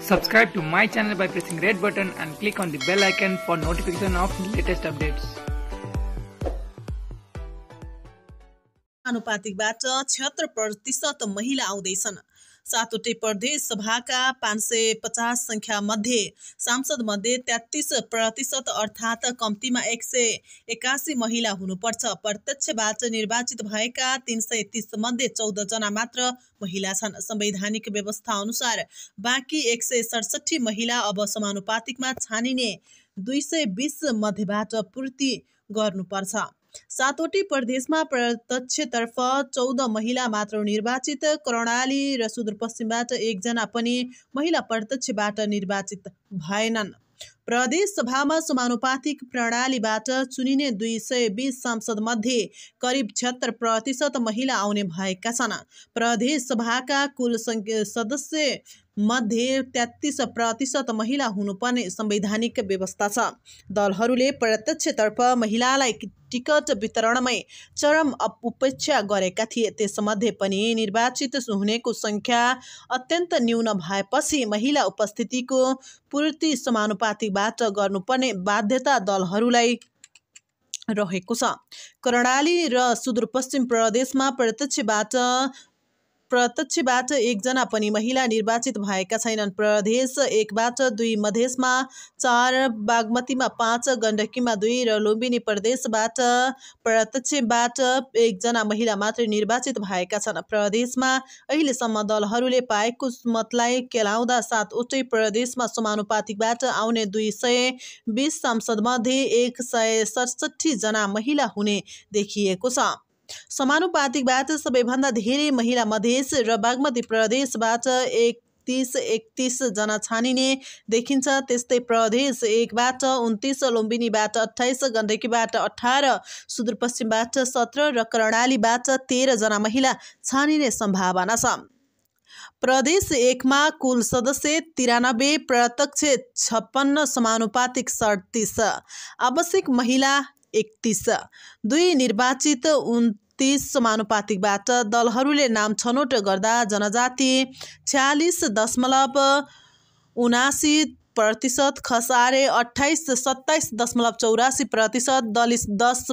Subscribe to my channel by pressing red button and click on the bell icon for notification of latest updates. अनुपातिकबाट छत्र प्रतिशत महिला आउँदैछन् सातवटै प्रदेशसभाका पाँच सय पचास सङ्ख्या मध्ये सांसद मध्ये तेत्तिस प्रतिशत अर्थात् कम्तीमा एक सय एकासी महिला हुनुपर्छ प्रत्यक्षबाट निर्वाचित भएका तिन सय तिस मध्ये चौधजना मात्र महिला छन् संवैधानिक व्यवस्था अनुसार बाँकी एक सय सडसठी महिला अब समानुपातिकमा छानिने दुई सय बिस मध्येबाट पूर्ति गर्नुपर्छ सातवटै प्रदेशमा प्रत्यक्षतर्फ चौध महिला मात्र निर्वाचित कर्णाली र सुदूरपश्चिमबाट एकजना पनि महिला प्रत्यक्षबाट निर्वाचित भएनन् प्रदेश सभामा समानुपातिक प्रणालीबाट चुनिने दुई सय बिस सांसदमध्ये करिब छत्तर प्रतिशत महिला आउने भएका छन् प्रदेश सभाका कुल सदस्य मध्ये तेत्तिस प्रतिशत महिला हुनुपर्ने संवैधानिक व्यवस्था छ दलहरूले प्रत्यक्षतर्फ महिलालाई टिकट वितरणमै चरम उपेक्षा गरेका थिए त्यसमध्ये पनि निर्वाचित हुनेको सङ्ख्या अत्यन्त न्यून भएपछि महिला उपस्थितिको पूर्ति समानुपातिबाट गर्नुपर्ने बाध्यता दलहरूलाई रहेको छ कर्णाली र सुदूरपश्चिम प्रदेशमा प्रत्यक्षबाट प्रत्यक्षबाट एकजना पनि महिला निर्वाचित भएका छैनन् प्रदेश एकबाट दुई मधेसमा चार बागमतीमा पाँच गण्डकीमा दुई र लुम्बिनी प्रदेशबाट प्रत्यक्षबाट एकजना महिला मात्रै निर्वाचित भएका छन् प्रदेशमा अहिलेसम्म दलहरूले पाएको मतलाई केलाउँदा सातवटै प्रदेशमा समानुपातिकबाट आउने दुई सय बिस सांसदमध्ये एक सय सडसठीजना महिला हुने देखिएको छ समानुपातिकबाट सबैभन्दा धेरै महिला मधेस र बागमती प्रदेशबाट एक तिस एकतिसजना छानिने देखिन्छ त्यस्तै प्रदेश एकबाट उन्तिस लुम्बिनीबाट अठाइस गण्डकीबाट अठार सुदूरपश्चिमबाट सत्र र कर्णालीबाट तेह्रजना महिला छानिने सम्भावना छ प्रदेश एकमा कुल सदस्य तिरानब्बे प्रत्यक्ष छप्पन्न समानुपातिक सडतिस आवश्यक महिला एकतिस दुई निर्वाचित उन्तिस समानुपातिकबाट दलहरूले नाम छनौट गर्दा जनजाति छ्यालिस दशमलव उनासी प्रतिशत खसारे अठाइस सत्ताइस दशमलव चौरासी प्रतिशत दलित दस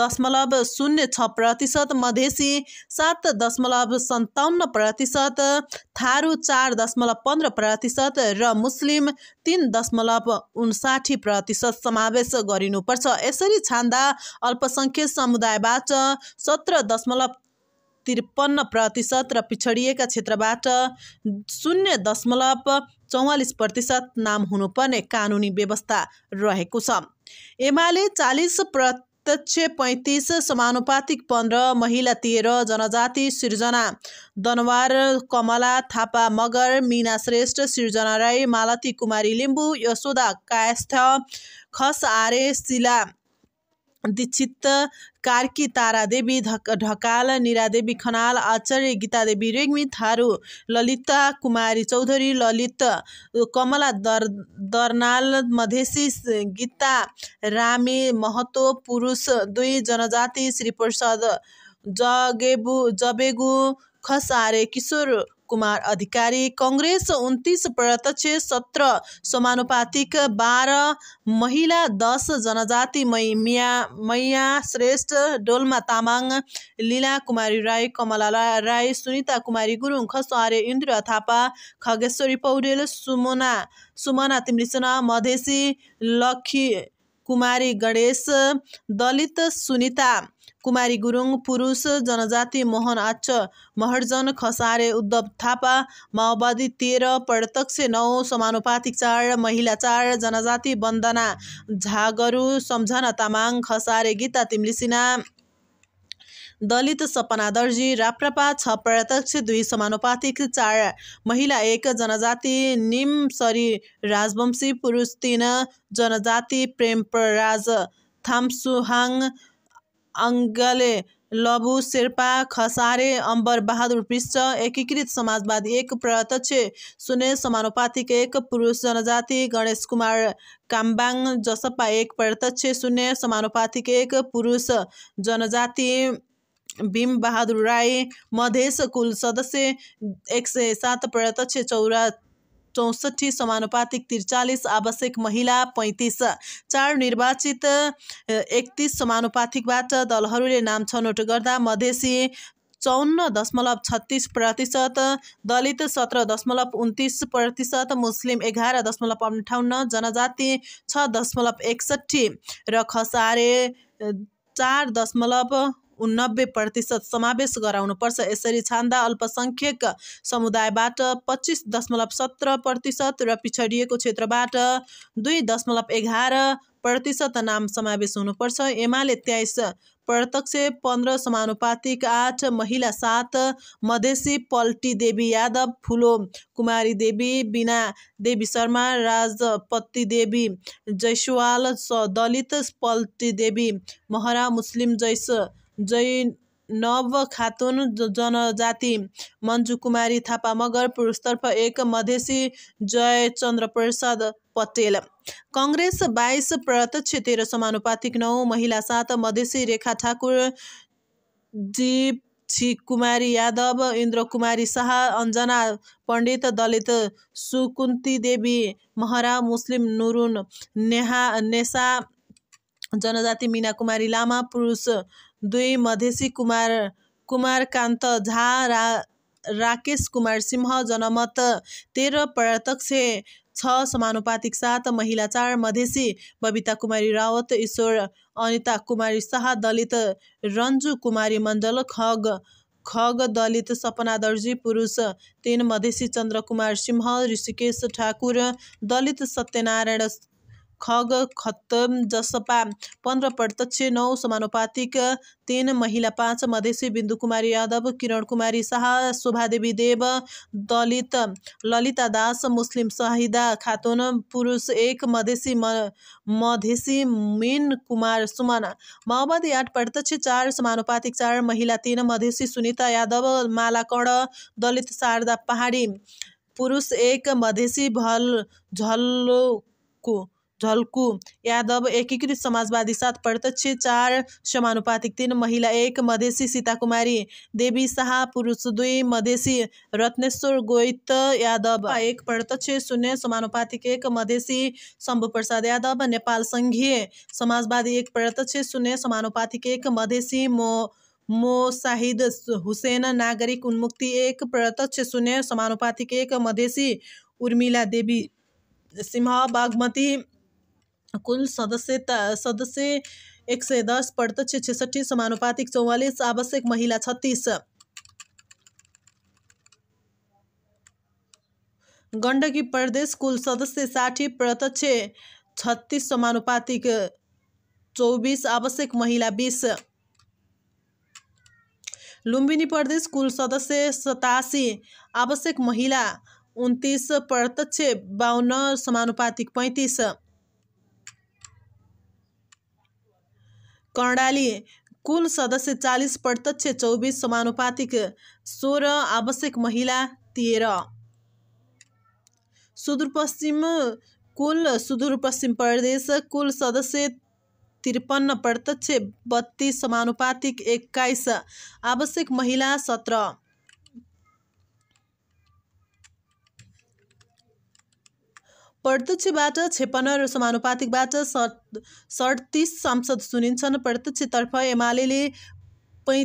दशमलव शून्य छ प्रतिशत मधेसी सात दशमलव सन्ताउन्न प्रतिशत थारू चार दशमलव पन्ध्र प्रतिशत र मुस्लिम तिन दशमलव उन्साठी प्रतिशत समावेश गरिनुपर्छ यसरी छान्दा अल्पसङ्ख्यक समुदायबाट सत्र दशमलव त्रिपन्न प्रतिशत र पिछडिएका क्षेत्रबाट शून्य दशमलव चौवालिस प्रतिशत नाम हुनुपर्ने कानुनी व्यवस्था रहेको छ एमाले चालिस प्रत्यक्ष पैँतिस समानुपातिक पन्ध्र महिला तेह्र जनजाति सिर्जना दनवार कमला थापा मगर मीना श्रेष्ठ सिर्जना राई मालती कुमारी लिम्बू यशोदा कायस्थ खस आरे शिला दीक्षित कार्की तारादेवी ढक ढकाल निरादेवी खनाल आचार्य गीतादेवी रेग्मी थारू ललिता कुमारी चौधरी ललित कमला दर दर्नाल मधेसी गीता रामे महतो पुरुष दुई जनजाति श्री प्रसाद जगेबु जबेगु खसारे किशोर कुमार अधिकारी कङ्ग्रेस उन्तिस प्रत्यक्ष सत्र समानुपातिक बाह्र महिला दस जनजाति मै मिया मैया श्रेष्ठ डोल्मा तामाङ लीला कुमारी राई कमला राई सुनिता कुमारी गुरुङ खसारे इन्द्र थापा खगेश्वरी पौडेल सुमना सुमना तिम्रिसना मधेसी लखी कुमारी गणेश दलित सुनिता कुमारी गुरुङ पुरुष जनजाति मोहन आच महर्जन खसारे उद्धव थापा माओवादी तेह्र प्रत्यक्ष नौ समानुपातिक चार महिला चार जनजाति वन्दना झागरु सम्झना तामाङ खसारे गीता तिम्लिसिना दलित सपना दर्जी राप्रपा छ प्रत्यक्ष दुई समानुपातिक चार महिला एक जनजाति सरी राजवंशी पुरुष तिन जनजाति प्रेम प्रराज थाम्सुहाङ अङ्गले लबु शेर्पा खसारे अम्बर बहादुर पृष्ठ एकीकृत समाजवादी एक प्रत्यक्ष सुने समानुपातिक एक पुरुष जनजाति गणेश कुमार काम्बाङ जसपा एक प्रत्यक्ष शून्य समानुपातिक एक पुरुष जनजाति भीमबहादुर राई मधेस कुल सदस्य एक सय सात प्रत्यक्ष चौरा चौसठी समानुपातिक त्रिचालिस आवश्यक महिला पैँतिस चार निर्वाचित एकतिस समानुपातिकबाट दलहरूले नाम छनौट गर्दा मधेसी चौन्न दशमलव छत्तिस प्रतिशत दलित सत्र दशमलव उन्तिस प्रतिशत मुस्लिम एघार दशमलव अन्ठाउन्न जनजाति छ दशमलव एकसट्ठी र खसारे चार दशमलव उन्नब्बे प्रतिशत समावेश गराउनुपर्छ यसरी छान्दा अल्पसङ्ख्यक समुदायबाट पच्चिस दशमलव सत्र प्रतिशत र पिछडिएको क्षेत्रबाट दुई दशमलव एघार प्रतिशत नाम समावेश हुनुपर्छ एमाले तेइस प्रत्यक्ष पन्ध्र समानुपातिक आठ महिला सात मधेसी पल्टी देवी यादव फुलो कुमारी देवी बिना देवी शर्मा राजपति देवी जयसवाल दलित पल्टी देवी महरा मुस्लिम जैस जैनव खातुन जनजाति कुमारी थापा मगर पुरुषतर्फ एक मधेसी जयचन्द्र प्रसाद पटेल कङ्ग्रेस बाइस प्रत्यक्ष तेह्र समानुपातिक नौ महिला सात मधेसी रेखा ठाकुर दिप कुमारी यादव इन्द्र कुमारी शाह अञ्जना पण्डित दलित सुकुन्ती देवी महरा मुस्लिम नुरुन नेहा नेसा जनजाति मिना कुमारी लामा पुरुष दुई मधेसी कुमार कुमारकान्त झा रा राकेश कुमार सिंह जनमत तेह्र प्रत्यक्ष छ समानुपातिक सात महिला चार मधेसी बबिता कुमारी रावत ईश्वर अनिता कुमारी शाह दलित रन्जु कुमारी मण्डल खग खग दलित सपना दर्जी पुरुष तीन मधेसी चन्द्रकुमार सिंह ऋषिकेश ठाकुर दलित सत्यनारायण खग खत जसपा पन्ध्र प्रत्यक्ष नौ समानुपातिक तिन महिला पाँच मधेसी बिन्दु कुमारी यादव किरण कुमारी शाह शोभादेवी देव दलित ललिता दास मुस्लिम साहिदा खातुन पुरुष एक मधेसी मधेसी मिन कुमार सुमना माओवादी आठ प्रत्यक्ष चार समानुपातिक चार महिला तिन मधेसी सुनिता यादव मालाकड दलित शारदा पहाडी पुरुष एक मधेसी भल को ढल्कु यादव एकीकृत समाजवादी सात प्रत्यक्ष चार समानुपातिक तिन महिला एक मधेसी सीताकुमारी देवी शाह पुरुष दुई मधेसी रत्नेश्वर गोइत यादव एक प्रत्यक्ष शून्य समानुपातिक एक मधेसी शम्भुप्रसाद प्रसाद यादव नेपाल सङ्घीय समाजवादी एक प्रत्यक्ष शून्य समानुपातिक एक मधेसी मो मो शाहिद हुसेन नागरिक उन्मुक्ति एक प्रत्यक्ष शून्य समानुपातिक एक मधेसी उर्मिला देवी सिंह बागमती कुल सदस्यता सदस्य एक सय दस प्रत्यक्ष छेसठी समानुपातिक चौवालिस आवश्यक महिला छत्तिस गण्डकी प्रदेश कुल सदस्य साठी प्रत्यक्ष छत्तिस समानुपातिक चौबिस आवश्यक महिला बिस लुम्बिनी प्रदेश कुल सदस्य सतासी आवश्यक महिला उन्तिस प्रत्यक्ष बाहन्न समानुपातिक पैँतिस कर्णाली कुल सदस्य चालिस प्रत्यक्ष चौबिस समानुपातिक सोह्र आवश्यक महिला तेह्र सुदूरपश्चिम कुल सुदूरपश्चिम प्रदेश कुल सदस्य त्रिपन्न प्रत्यक्ष बत्तिस समानुपातिक एक्काइस आवश्यक महिला सत्र प्रत्यक्षबाट छेपन्न र समानुपातिकबाट सड सडतिस सांसद चुनिन्छन् प्रत्यक्षतर्फ एमाले पै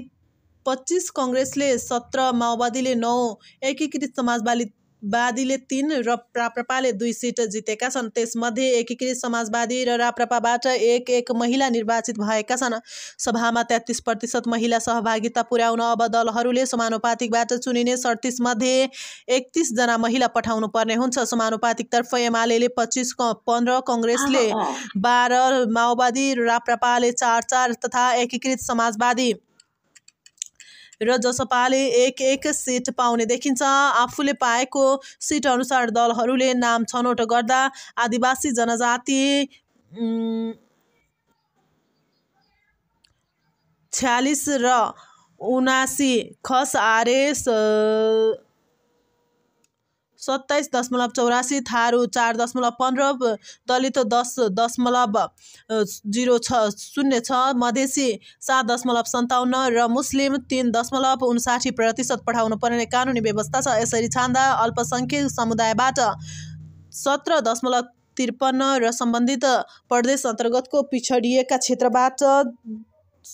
पच्चिस कङ्ग्रेसले सत्र माओवादीले नौ एकीकृत समाजवादी वादीले तीन र राप्रपाले दुई सिट जितेका छन् त्यसमध्ये एकीकृत समाजवादी र राप्रपाबाट एक एक महिला निर्वाचित भएका छन् सभामा तेत्तिस प्रतिशत महिला सहभागिता पुर्याउन अब दलहरूले समानुपातिकबाट चुनिने सडतिसमध्ये एकतिसजना महिला पठाउनु पर्ने हुन्छ समानुपातिकतर्फ एमाले पच्चिस पन्ध्र कङ्ग्रेसले बाह्र माओवादी राप्रपाले चार चार तथा एकीकृत समाजवादी र जसपाले एक एक सिट पाउने देखिन्छ आफूले पाएको सिट अनुसार दलहरूले नाम छनौट गर्दा आदिवासी जनजाति छ्यालिस र उनासी खस आरएस सत्ताइस दशमलव चौरासी थारू चार दशमलव पन्ध्र दलित दस दशमलव जिरो छ शून्य छ मधेसी सात दशमलव सन्ताउन्न र मुस्लिम तिन दशमलव उन्साठी प्रतिशत पठाउनु पर्ने कानुनी व्यवस्था छ यसरी छान्दा अल्पसङ्ख्यक समुदायबाट सत्र दशमलव त्रिपन्न र सम्बन्धित प्रदेश अन्तर्गतको पिछडिएका क्षेत्रबाट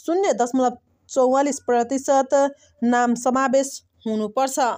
शून्य दशमलव चौवालिस प्रतिशत नाम समावेश हुनुपर्छ